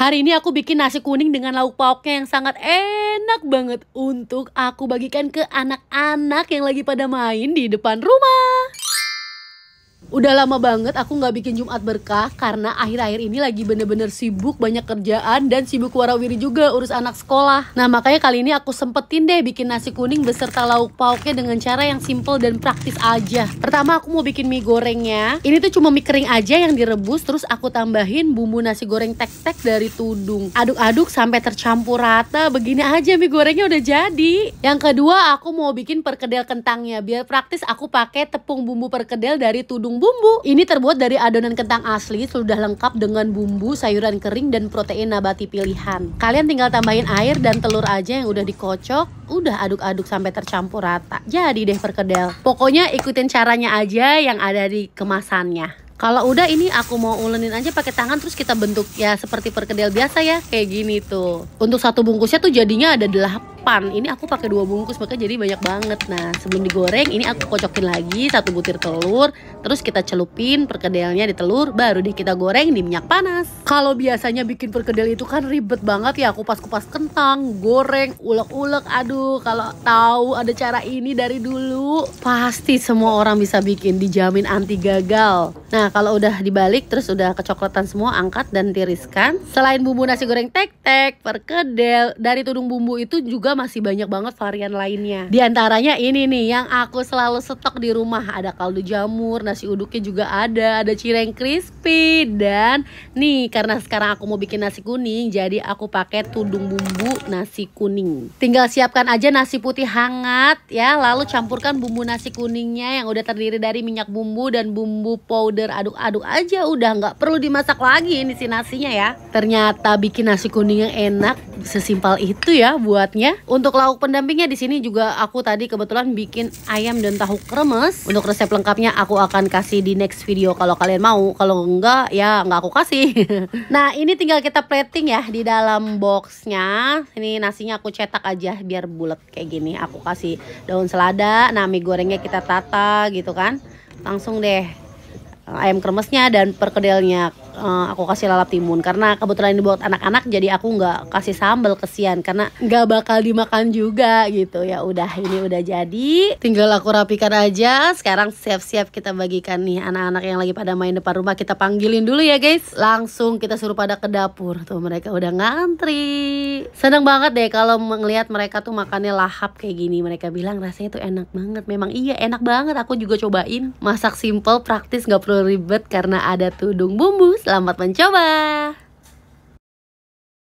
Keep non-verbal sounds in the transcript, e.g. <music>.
Hari ini aku bikin nasi kuning dengan lauk pauknya yang sangat enak banget untuk aku bagikan ke anak-anak yang lagi pada main di depan rumah udah lama banget aku nggak bikin Jumat berkah karena akhir-akhir ini lagi bener-bener sibuk banyak kerjaan dan sibuk warawiri juga urus anak sekolah. Nah makanya kali ini aku sempetin deh bikin nasi kuning beserta lauk pauknya dengan cara yang simple dan praktis aja. Pertama aku mau bikin mie gorengnya. Ini tuh cuma mie kering aja yang direbus terus aku tambahin bumbu nasi goreng tek-tek dari tudung. Aduk-aduk sampai tercampur rata. Begini aja mie gorengnya udah jadi. Yang kedua aku mau bikin perkedel kentangnya. Biar praktis aku pakai tepung bumbu perkedel dari tudung bumbu. Ini terbuat dari adonan kentang asli, sudah lengkap dengan bumbu, sayuran kering, dan protein nabati pilihan. Kalian tinggal tambahin air dan telur aja yang udah dikocok, udah aduk-aduk sampai tercampur rata. Jadi deh perkedel. Pokoknya ikutin caranya aja yang ada di kemasannya. Kalau udah ini aku mau ulenin aja pakai tangan terus kita bentuk ya seperti perkedel biasa ya kayak gini tuh. Untuk satu bungkusnya tuh jadinya ada delapan. 8 ini aku pakai dua bungkus maka jadi banyak banget nah sebelum digoreng ini aku kocokin lagi satu butir telur terus kita celupin perkedelnya di telur baru deh kita goreng di minyak panas kalau biasanya bikin perkedel itu kan ribet banget ya aku pas kupas kentang goreng ulek-ulek aduh kalau tahu ada cara ini dari dulu pasti semua orang bisa bikin dijamin anti gagal nah kalau udah dibalik terus udah kecoklatan semua angkat dan tiriskan selain bumbu nasi goreng tek-tek perkedel dari tudung bumbu itu juga juga masih banyak banget varian lainnya. Di antaranya ini nih yang aku selalu stok di rumah. Ada kaldu jamur, nasi uduknya juga ada, ada cireng crispy dan nih karena sekarang aku mau bikin nasi kuning, jadi aku pakai tudung bumbu nasi kuning. Tinggal siapkan aja nasi putih hangat ya, lalu campurkan bumbu nasi kuningnya yang udah terdiri dari minyak bumbu dan bumbu powder aduk-aduk aja udah nggak perlu dimasak lagi ini si nasinya ya. Ternyata bikin nasi kuning yang enak sesimpel itu ya buatnya. Untuk lauk pendampingnya di sini juga aku tadi kebetulan bikin ayam dan tahu kremes. Untuk resep lengkapnya aku akan kasih di next video kalau kalian mau. Kalau enggak ya enggak aku kasih. <laughs> nah, ini tinggal kita plating ya di dalam boxnya. Ini nasinya aku cetak aja biar bulat kayak gini. Aku kasih daun selada, nah mie gorengnya kita tata gitu kan. Langsung deh ayam kremesnya dan perkedelnya Eh, aku kasih lalap timun karena kebetulan ini buat anak-anak jadi aku nggak kasih sambal kesian karena nggak bakal dimakan juga gitu ya udah ini udah jadi tinggal aku rapikan aja sekarang siap-siap kita bagikan nih anak-anak yang lagi pada main depan rumah kita panggilin dulu ya guys langsung kita suruh pada ke dapur tuh mereka udah ngantri seneng banget deh kalau melihat mereka tuh makannya lahap kayak gini mereka bilang rasanya tuh enak banget memang iya enak banget aku juga cobain masak simple praktis nggak perlu ribet karena ada tudung bumbu Selamat mencoba!